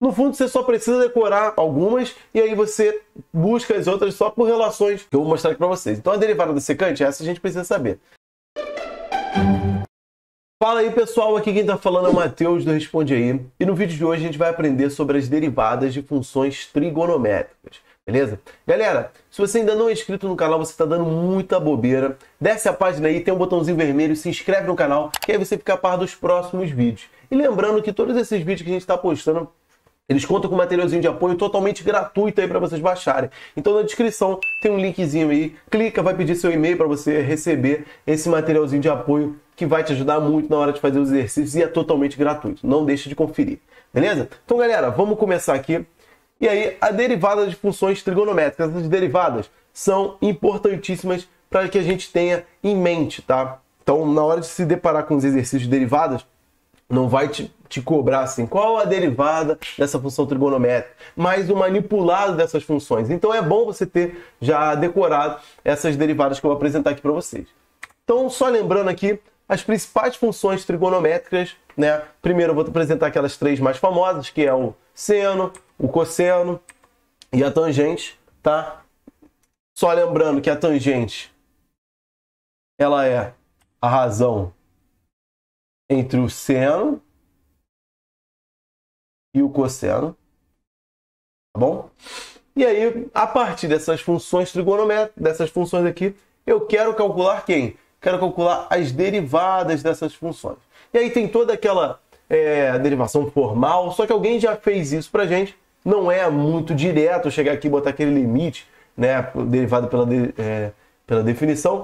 No fundo, você só precisa decorar algumas e aí você busca as outras só por relações que eu vou mostrar aqui para vocês. Então, a derivada do secante, essa a gente precisa saber. Fala aí pessoal, aqui quem está falando é o Matheus do Responde Aí e no vídeo de hoje a gente vai aprender sobre as derivadas de funções trigonométricas, beleza? Galera, se você ainda não é inscrito no canal, você está dando muita bobeira, desce a página aí, tem um botãozinho vermelho, se inscreve no canal que aí você fica a par dos próximos vídeos. E lembrando que todos esses vídeos que a gente está postando eles contam com um materialzinho de apoio totalmente gratuito aí para vocês baixarem. Então na descrição tem um linkzinho aí, clica, vai pedir seu e-mail para você receber esse materialzinho de apoio que vai te ajudar muito na hora de fazer os exercícios e é totalmente gratuito. Não deixe de conferir, beleza? Então galera, vamos começar aqui. E aí a derivada de funções trigonométricas, essas derivadas são importantíssimas para que a gente tenha em mente, tá? Então na hora de se deparar com os exercícios de derivadas, não vai te te cobrar assim, qual a derivada dessa função trigonométrica, mas o manipulado dessas funções. Então é bom você ter já decorado essas derivadas que eu vou apresentar aqui para vocês. Então, só lembrando aqui, as principais funções trigonométricas, né? Primeiro eu vou apresentar aquelas três mais famosas, que é o seno, o cosseno e a tangente, tá? Só lembrando que a tangente ela é a razão entre o seno e o cosseno. Tá bom? E aí, a partir dessas funções trigonométricas, dessas funções aqui, eu quero calcular quem? Quero calcular as derivadas dessas funções. E aí tem toda aquela é, derivação formal, só que alguém já fez isso pra gente. Não é muito direto chegar aqui e botar aquele limite, né? Derivado pela, de, é, pela definição.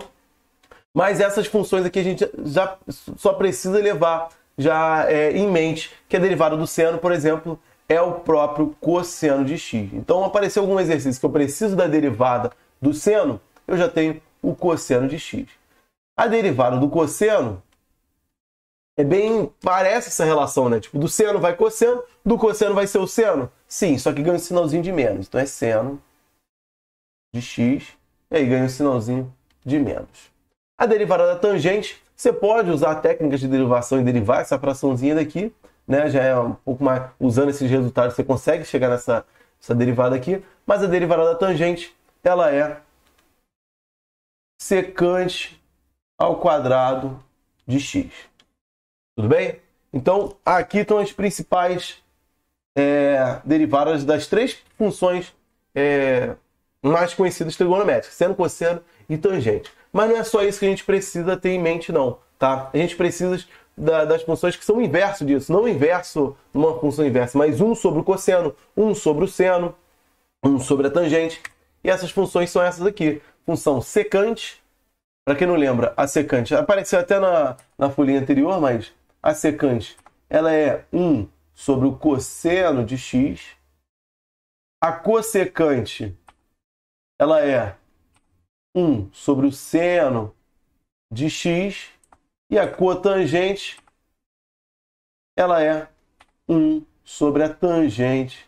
Mas essas funções aqui a gente já só precisa levar já é, em mente que a é derivada do seno, por exemplo, é o próprio cosseno de x. Então, apareceu algum exercício que eu preciso da derivada do seno, eu já tenho o cosseno de x. A derivada do cosseno é bem parece essa relação, né? Tipo, do seno vai cosseno, do cosseno vai ser o seno. Sim, só que ganha um sinalzinho de menos. Então é seno de x, e aí ganha um sinalzinho de menos. A derivada da tangente você pode usar técnicas de derivação e derivar essa fraçãozinha daqui, né? Já é um pouco mais. Usando esses resultados, você consegue chegar nessa essa derivada aqui, mas a derivada da tangente ela é secante ao quadrado de x. Tudo bem? Então, aqui estão as principais é, derivadas das três funções é, mais conhecidas trigonométricas, seno, cosseno e tangente. Mas não é só isso que a gente precisa ter em mente, não, tá? A gente precisa da, das funções que são o inverso disso, não o inverso numa função inversa, mas um sobre o cosseno, um sobre o seno, um sobre a tangente. E essas funções são essas aqui. Função secante, para quem não lembra, a secante apareceu até na, na folhinha anterior, mas a secante ela é 1 sobre o cosseno de x. A cosecante ela é 1 sobre o seno de x e a cotangente ela é 1 sobre a tangente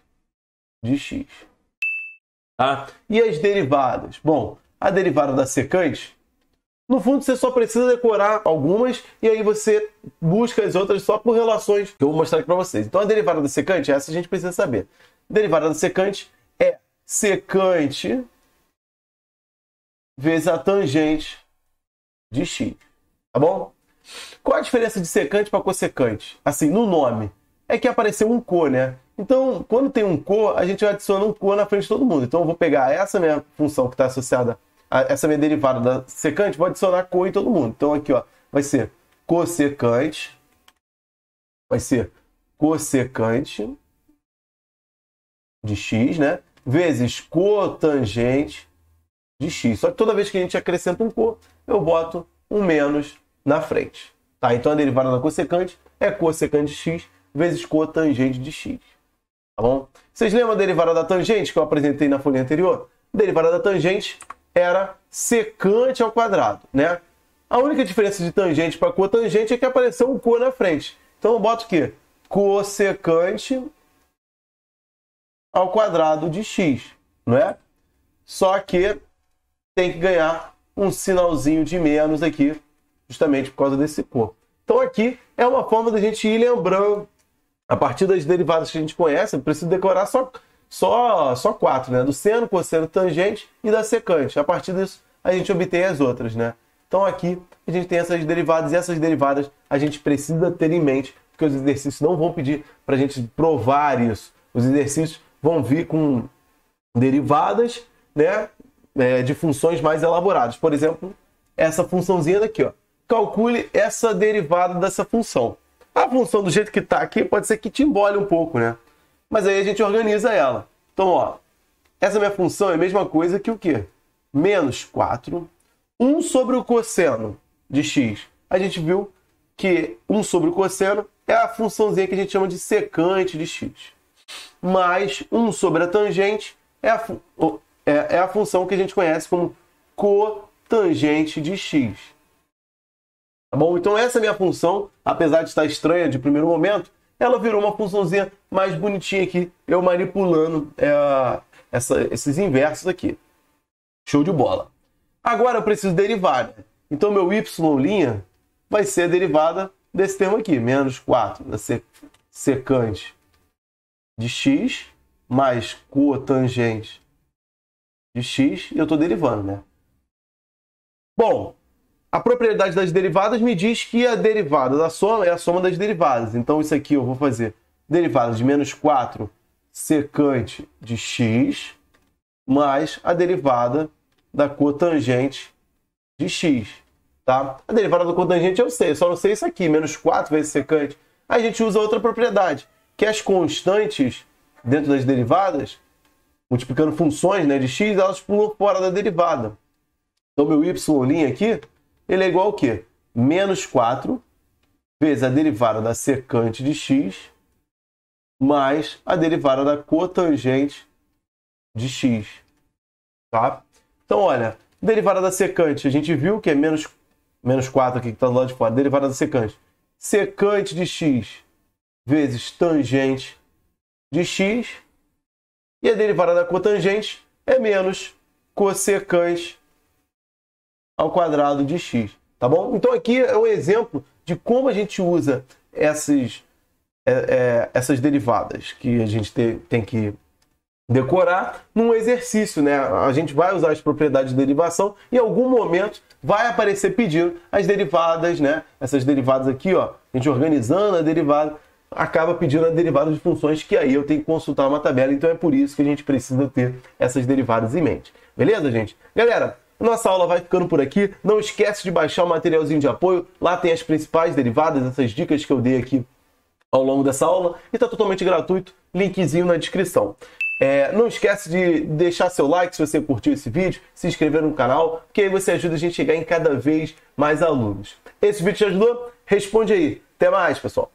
de x. Tá? E as derivadas? Bom, a derivada da secante, no fundo você só precisa decorar algumas e aí você busca as outras só por relações que eu vou mostrar aqui para vocês. Então a derivada da secante, essa a gente precisa saber. derivada da secante é secante vezes a tangente de x. Tá bom? Qual a diferença de secante para cossecante? Assim, no nome. É que apareceu um co, né? Então, quando tem um co, a gente adiciona um co na frente de todo mundo. Então, eu vou pegar essa minha né, função que está associada a essa minha derivada da secante, vou adicionar co em todo mundo. Então, aqui ó, vai ser cossecante, vai ser cossecante de x, né? Vezes cotangente de x. Só que toda vez que a gente acrescenta um co, eu boto um menos na frente. Tá? Então a derivada da cossecante é cossecante de x vezes cotangente de x. Tá bom? Vocês lembram da derivada da tangente que eu apresentei na folha anterior? A derivada da tangente era secante ao quadrado, né? A única diferença de tangente para cotangente é que apareceu um co na frente. Então eu boto o quê? Cossecante ao quadrado de x, não é? Só que tem que ganhar um sinalzinho de menos aqui, justamente por causa desse corpo. Então aqui é uma forma da gente ir lembrando, a partir das derivadas que a gente conhece, eu preciso decorar só, só, só quatro, né? Do seno, cosseno, tangente e da secante. A partir disso, a gente obtém as outras, né? Então aqui a gente tem essas derivadas e essas derivadas a gente precisa ter em mente, porque os exercícios não vão pedir para a gente provar isso. Os exercícios vão vir com derivadas, né? é, de funções mais elaboradas. Por exemplo, essa funçãozinha daqui, ó. Calcule essa derivada dessa função. A função do jeito que está aqui pode ser que te embole um pouco, né? Mas aí a gente organiza ela. Então, ó, essa minha função é a mesma coisa que o quê? Menos 4, 1 sobre o cosseno de x. A gente viu que 1 sobre o cosseno é a funçãozinha que a gente chama de secante de x. Mais 1 sobre a tangente é a, é, é a função que a gente conhece como cotangente de x. Tá bom? Então essa é minha função, apesar de estar estranha de primeiro momento, ela virou uma funçãozinha mais bonitinha aqui, eu manipulando é, essa, esses inversos aqui. Show de bola. Agora eu preciso derivar. Né? Então meu y' vai ser a derivada desse termo aqui, menos 4 da secante de x mais cotangente de x e eu estou derivando, né? Bom, a propriedade das derivadas me diz que a derivada da soma é a soma das derivadas. Então, isso aqui eu vou fazer derivada de menos 4 secante de x mais a derivada da cotangente de x. Tá? A derivada da cotangente eu sei, só não sei isso aqui, menos 4 vezes secante. Aí a gente usa outra propriedade, que é as constantes dentro das derivadas multiplicando funções né, de x, elas pulam fora da derivada. Então, meu y' aqui, ele é igual ao quê? Menos 4 vezes a derivada da secante de x mais a derivada da cotangente de x. Tá? Então, olha, derivada da secante, a gente viu que é menos, menos 4 aqui que está do lado de fora. Derivada da secante. Secante de x vezes tangente de x e é a derivada da cotangente é menos cossecante ao quadrado de x. Tá bom? Então aqui é um exemplo de como a gente usa essas, é, é, essas derivadas que a gente te, tem que decorar num exercício, né? A gente vai usar as propriedades de derivação e em algum momento vai aparecer pedindo as derivadas, né? Essas derivadas aqui, ó, a gente organizando a derivada acaba pedindo a derivada de funções, que aí eu tenho que consultar uma tabela. Então é por isso que a gente precisa ter essas derivadas em mente. Beleza, gente? Galera, nossa aula vai ficando por aqui. Não esquece de baixar o materialzinho de apoio. Lá tem as principais derivadas, essas dicas que eu dei aqui ao longo dessa aula. E está totalmente gratuito. Linkzinho na descrição. É, não esquece de deixar seu like se você curtiu esse vídeo, se inscrever no canal, que aí você ajuda a gente a chegar em cada vez mais alunos. Esse vídeo te ajudou? Responde aí. Até mais, pessoal.